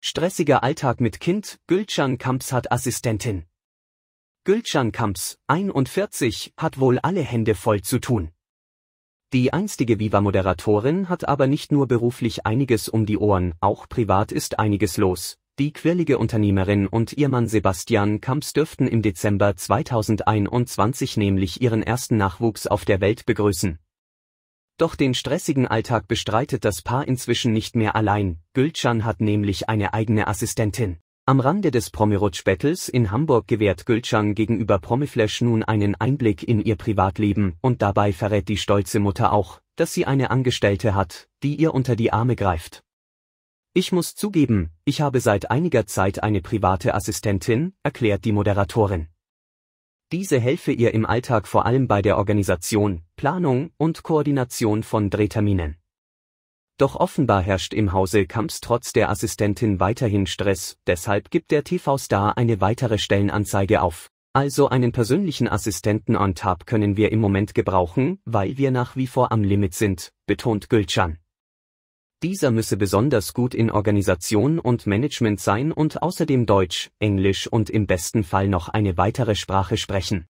Stressiger Alltag mit Kind, Gülcan Kamps hat Assistentin. Gülcan Kamps, 41, hat wohl alle Hände voll zu tun. Die einstige Viva-Moderatorin hat aber nicht nur beruflich einiges um die Ohren, auch privat ist einiges los. Die quirlige Unternehmerin und ihr Mann Sebastian Kamps dürften im Dezember 2021 nämlich ihren ersten Nachwuchs auf der Welt begrüßen. Doch den stressigen Alltag bestreitet das Paar inzwischen nicht mehr allein. Gülcan hat nämlich eine eigene Assistentin. Am Rande des Promirutsch-Battles in Hamburg gewährt Gülcan gegenüber Promiflash nun einen Einblick in ihr Privatleben und dabei verrät die stolze Mutter auch, dass sie eine Angestellte hat, die ihr unter die Arme greift. Ich muss zugeben, ich habe seit einiger Zeit eine private Assistentin, erklärt die Moderatorin. Diese helfe ihr im Alltag vor allem bei der Organisation, Planung und Koordination von Drehterminen. Doch offenbar herrscht im Hause Kamps trotz der Assistentin weiterhin Stress, deshalb gibt der TV-Star eine weitere Stellenanzeige auf. Also einen persönlichen Assistenten on top können wir im Moment gebrauchen, weil wir nach wie vor am Limit sind, betont Gülcan. Dieser müsse besonders gut in Organisation und Management sein und außerdem Deutsch, Englisch und im besten Fall noch eine weitere Sprache sprechen.